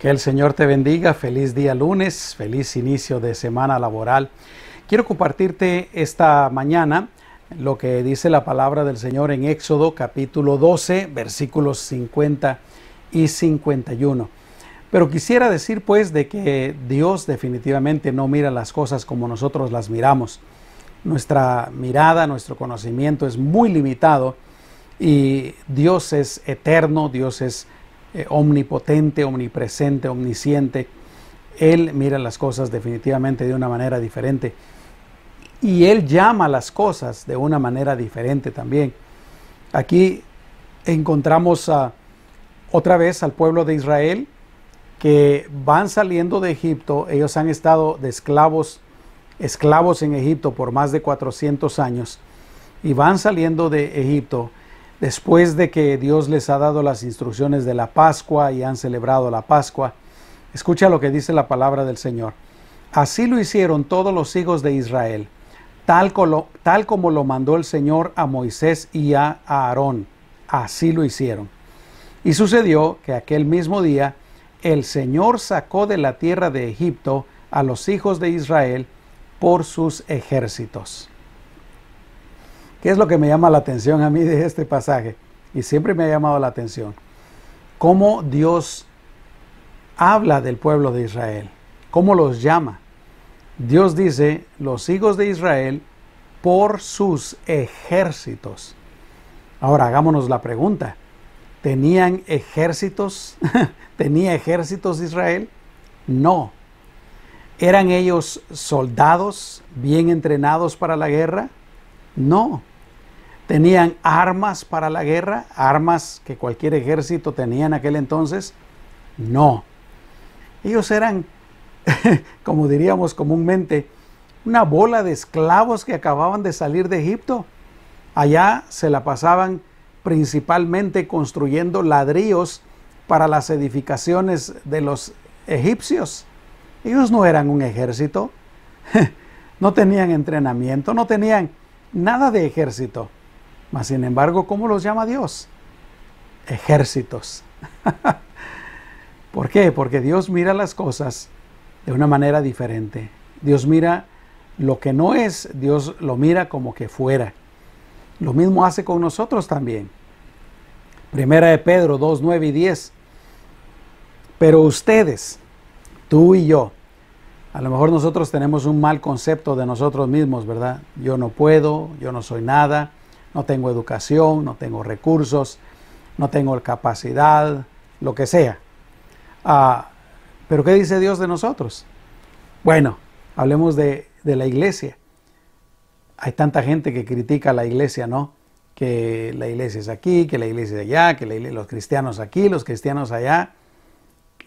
Que el Señor te bendiga, feliz día lunes, feliz inicio de semana laboral. Quiero compartirte esta mañana lo que dice la palabra del Señor en Éxodo capítulo 12, versículos 50 y 51. Pero quisiera decir pues de que Dios definitivamente no mira las cosas como nosotros las miramos. Nuestra mirada, nuestro conocimiento es muy limitado y Dios es eterno, Dios es eterno eh, omnipotente, omnipresente, omnisciente. Él mira las cosas definitivamente de una manera diferente. Y Él llama las cosas de una manera diferente también. Aquí encontramos otra vez al pueblo de Israel que van saliendo de Egipto. Ellos han estado de esclavos, esclavos en Egipto por más de 400 años. Y van saliendo de Egipto Después de que Dios les ha dado las instrucciones de la Pascua y han celebrado la Pascua, escucha lo que dice la palabra del Señor. Así lo hicieron todos los hijos de Israel, tal como, lo mandó el Señor a Moisés y a Aarón. Así lo hicieron. Y sucedió que aquel mismo día el Señor sacó de la tierra de Egipto a los hijos de Israel por sus ejércitos. ¿Qué es lo que me llama la atención a mí de este pasaje? Y siempre me ha llamado la atención. Cómo Dios habla del pueblo de Israel, cómo los llama. Dios dice, los hijos de Israel por sus ejércitos. Ahora hagámonos la pregunta, ¿tenían ejércitos? ¿Tenía ejércitos Israel? No. ¿Eran ellos soldados bien entrenados para la guerra? No tenían armas para la guerra, armas que cualquier ejército tenía en aquel entonces. No. Ellos eran, como diríamos comúnmente, una bola de esclavos que acababan de salir de Egipto. Allá se la pasaban principalmente construyendo ladrillos para las edificaciones de los egipcios. Ellos no eran un ejército, no tenían entrenamiento, no tenían nada de ejército. Mas, sin embargo, ¿cómo los llama Dios? Ejércitos. ¿Por qué? Porque Dios mira las cosas de una manera diferente. Dios mira lo que no es, Dios lo mira como que fuera. Lo mismo hace con nosotros también. Primera de Pedro 2, 9 y 10. Pero ustedes, tú y yo, a lo mejor nosotros tenemos un mal concepto de nosotros mismos, ¿verdad? Yo no puedo, yo no soy nada, no tengo educación, no tengo recursos, no tengo capacidad, lo que sea. Ah, Pero ¿qué dice Dios de nosotros? Bueno, hablemos de, la iglesia. Hay tanta gente que critica la iglesia, ¿no? Que la iglesia es aquí, que la iglesia es allá, que los cristianos aquí, los cristianos allá.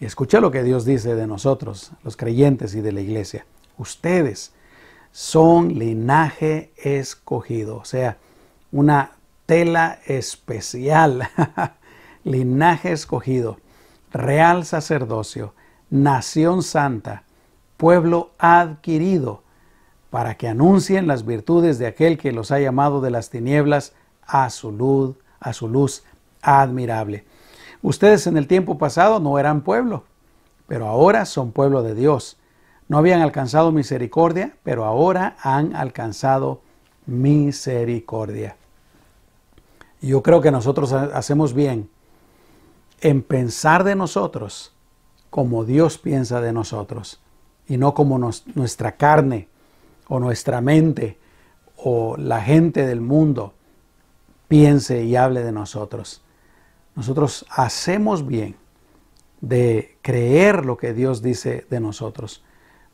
Escucha lo que Dios dice de nosotros, los creyentes y de la iglesia. Ustedes son linaje escogido, o sea, una tela especial, linaje escogido, real sacerdocio, nación santa, pueblo adquirido, para que anuncien las virtudes de aquel que los ha llamado de las tinieblas a su luz, a su luz admirable. Ustedes en el tiempo pasado no eran pueblo, pero ahora son pueblo de Dios. No habían alcanzado misericordia, pero ahora han alcanzado misericordia yo creo que nosotros hacemos bien en pensar de nosotros como Dios piensa de nosotros y no como nuestra carne o nuestra mente o la gente del mundo piense y hable de nosotros. Nosotros hacemos bien de creer lo que Dios dice de nosotros.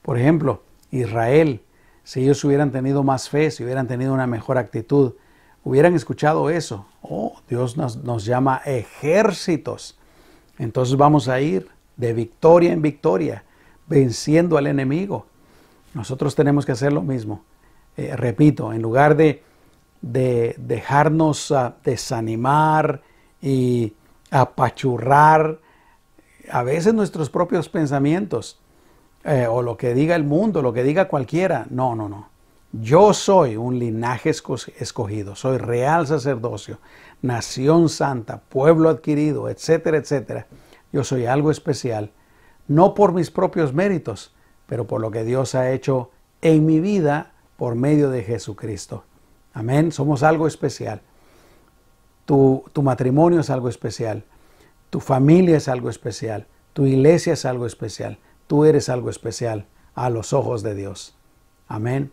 Por ejemplo, Israel, si ellos hubieran tenido más fe, si hubieran tenido una mejor actitud, hubieran escuchado eso. Oh, Dios nos, llama ejércitos. Entonces vamos a ir de victoria en victoria, venciendo al enemigo. Nosotros tenemos que hacer lo mismo. Eh, repito, en lugar de, dejarnos ah, desanimar y apachurrar a veces nuestros propios pensamientos eh, o lo que diga el mundo, lo que diga cualquiera, no, no, no. Yo soy un linaje escogido, soy real sacerdocio, nación santa, pueblo adquirido, etcétera, etcétera. Yo soy algo especial, no por mis propios méritos, pero por lo que Dios ha hecho en mi vida por medio de Jesucristo. Amén, somos algo especial. Tu, tu matrimonio es algo especial, tu familia es algo especial, tu iglesia es algo especial, tú eres algo especial a los ojos de Dios. Amén.